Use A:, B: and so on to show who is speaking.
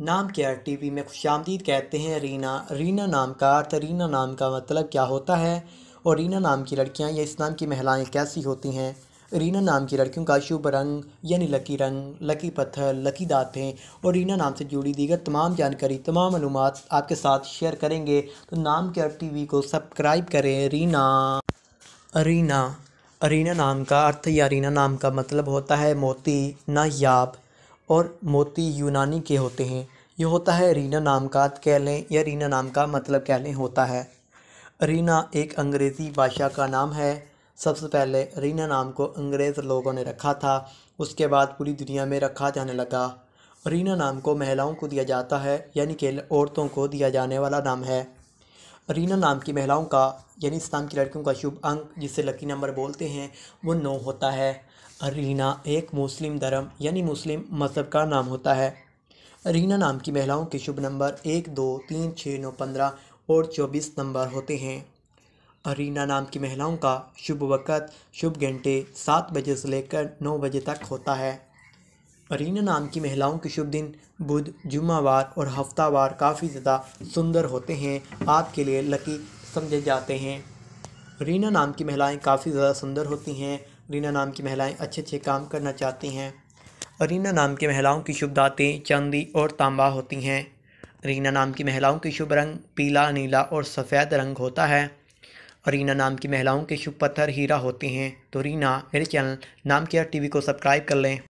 A: नाम care TV में खुश आमदीद कहते हैं रीना रीना नाम का अर्थ रीना नाम का मतलब क्या होता है और रीना नाम की लड़कियां या इस नाम की महिलाएं कैसी होती हैं रीना नाम की लड़कियों का शुभ रंग यानी लकी रंग लकी पत्थर लकी दांतें और रीना नाम से जुड़ी दीगर तमाम जानकारी तमाम मालूम आपके साथ शेयर करेंगे तो नाम के टी वी को सब्सक्राइब करें रीना रीना रीना नाम का अर्थ या रीना नाम का मतलब होता है मोती नायाब और मोती यूनानी के होते हैं ये होता है रीना नाम का कह लें या रीना नाम का मतलब कह लें होता है रीना एक अंग्रेज़ी भाषा का नाम है सबसे पहले रीना नाम को अंग्रेज़ लोगों ने रखा था उसके बाद पूरी दुनिया में रखा जाने लगा रीना नाम को महिलाओं को दिया जाता है यानी कि औरतों को दिया जाने वाला नाम है रीना नाम की महिलाओं का यानी इस नाम की लड़कियों का शुभ अंक जिसे लकी नंबर बोलते हैं वो नौ होता है रीना एक मुस्लिम धर्म यानी मुस्लिम मजहब का नाम होता है रीना नाम की महिलाओं के शुभ नंबर एक दो तीन छः नौ पंद्रह और चौबीस नंबर होते हैं रीना नाम की महिलाओं का शुभ वक़्त शुभ घंटे सात बजे से लेकर नौ बजे तक होता है अरीना नाम की महिलाओं के शुभ दिन बुध जुम्मावार और हफ्तावार काफ़ी ज़्यादा सुंदर होते हैं आपके लिए लकी समझे जाते हैं रीना नाम की महिलाएं काफ़ी ज़्यादा सुंदर होती हैं रीना नाम की महिलाएं अच्छे अच्छे काम करना चाहती हैं रीना नाम की महिलाओं की शुभ दातें चांदी और तांबा होती हैं रीना नाम की महिलाओं के शुभ रंग पीला नीला और सफ़ेद रंग होता है रीना नाम की महिलाओं के शुभ पत्थर हीरा होते हैं तो रीना मेरे चैनल नाम किया टी को सब्सक्राइब कर लें